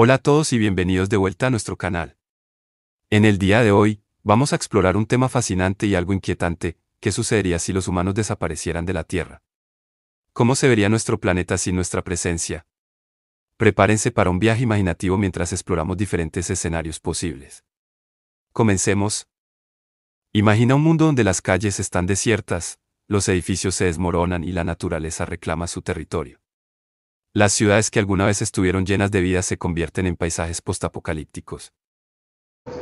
Hola a todos y bienvenidos de vuelta a nuestro canal. En el día de hoy, vamos a explorar un tema fascinante y algo inquietante, ¿qué sucedería si los humanos desaparecieran de la Tierra? ¿Cómo se vería nuestro planeta sin nuestra presencia? Prepárense para un viaje imaginativo mientras exploramos diferentes escenarios posibles. Comencemos. Imagina un mundo donde las calles están desiertas, los edificios se desmoronan y la naturaleza reclama su territorio. Las ciudades que alguna vez estuvieron llenas de vida se convierten en paisajes postapocalípticos.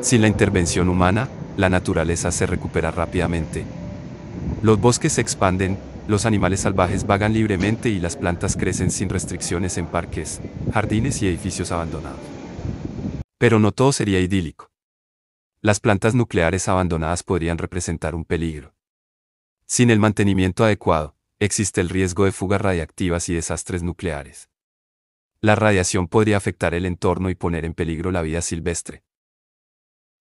Sin la intervención humana, la naturaleza se recupera rápidamente. Los bosques se expanden, los animales salvajes vagan libremente y las plantas crecen sin restricciones en parques, jardines y edificios abandonados. Pero no todo sería idílico. Las plantas nucleares abandonadas podrían representar un peligro. Sin el mantenimiento adecuado, existe el riesgo de fugas radiactivas y desastres nucleares. La radiación podría afectar el entorno y poner en peligro la vida silvestre.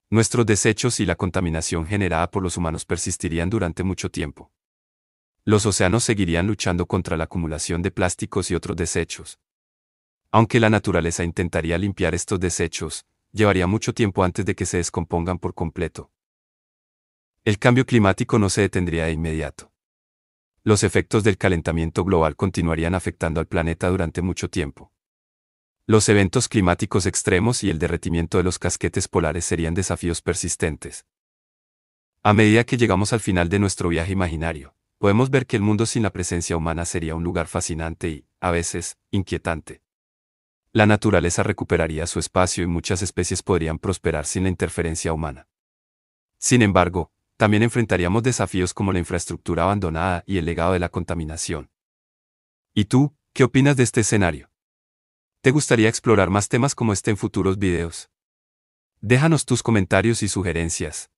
Nuestros desechos y la contaminación generada por los humanos persistirían durante mucho tiempo. Los océanos seguirían luchando contra la acumulación de plásticos y otros desechos. Aunque la naturaleza intentaría limpiar estos desechos, llevaría mucho tiempo antes de que se descompongan por completo. El cambio climático no se detendría de inmediato los efectos del calentamiento global continuarían afectando al planeta durante mucho tiempo. Los eventos climáticos extremos y el derretimiento de los casquetes polares serían desafíos persistentes. A medida que llegamos al final de nuestro viaje imaginario, podemos ver que el mundo sin la presencia humana sería un lugar fascinante y, a veces, inquietante. La naturaleza recuperaría su espacio y muchas especies podrían prosperar sin la interferencia humana. Sin embargo, también enfrentaríamos desafíos como la infraestructura abandonada y el legado de la contaminación. ¿Y tú, qué opinas de este escenario? ¿Te gustaría explorar más temas como este en futuros videos? Déjanos tus comentarios y sugerencias.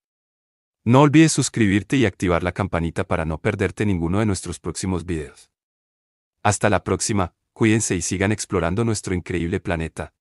No olvides suscribirte y activar la campanita para no perderte ninguno de nuestros próximos videos. Hasta la próxima, cuídense y sigan explorando nuestro increíble planeta.